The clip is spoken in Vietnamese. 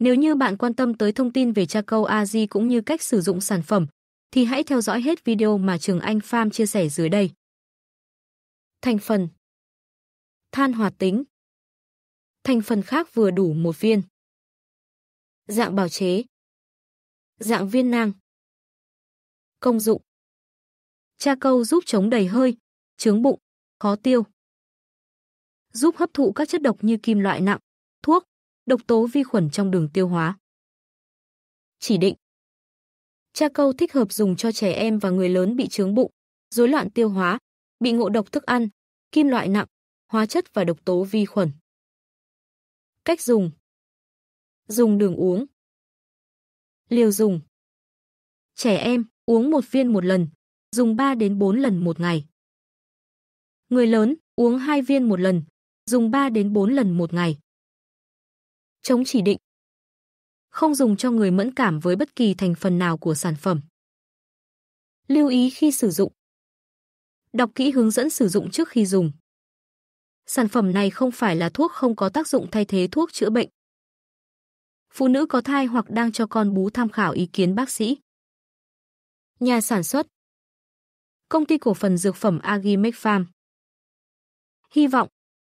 Nếu như bạn quan tâm tới thông tin về câu Aji cũng như cách sử dụng sản phẩm, thì hãy theo dõi hết video mà Trường Anh Farm chia sẻ dưới đây. Thành phần Than hoạt tính Thành phần khác vừa đủ một viên Dạng bào chế Dạng viên nang Công dụng Tra câu giúp chống đầy hơi, trướng bụng, khó tiêu. Giúp hấp thụ các chất độc như kim loại nặng, thuốc, độc tố vi khuẩn trong đường tiêu hóa. Chỉ định Cha câu thích hợp dùng cho trẻ em và người lớn bị trướng bụng, rối loạn tiêu hóa, bị ngộ độc thức ăn, kim loại nặng, hóa chất và độc tố vi khuẩn. Cách dùng Dùng đường uống Liều dùng Trẻ em uống một viên một lần, dùng 3 đến 4 lần một ngày. Người lớn uống 2 viên một lần, dùng 3 đến 4 lần một ngày. Chống chỉ định. Không dùng cho người mẫn cảm với bất kỳ thành phần nào của sản phẩm. Lưu ý khi sử dụng. Đọc kỹ hướng dẫn sử dụng trước khi dùng. Sản phẩm này không phải là thuốc không có tác dụng thay thế thuốc chữa bệnh. Phụ nữ có thai hoặc đang cho con bú tham khảo ý kiến bác sĩ. Nhà sản xuất Công ty cổ phần dược phẩm Agimec Farm Hy vọng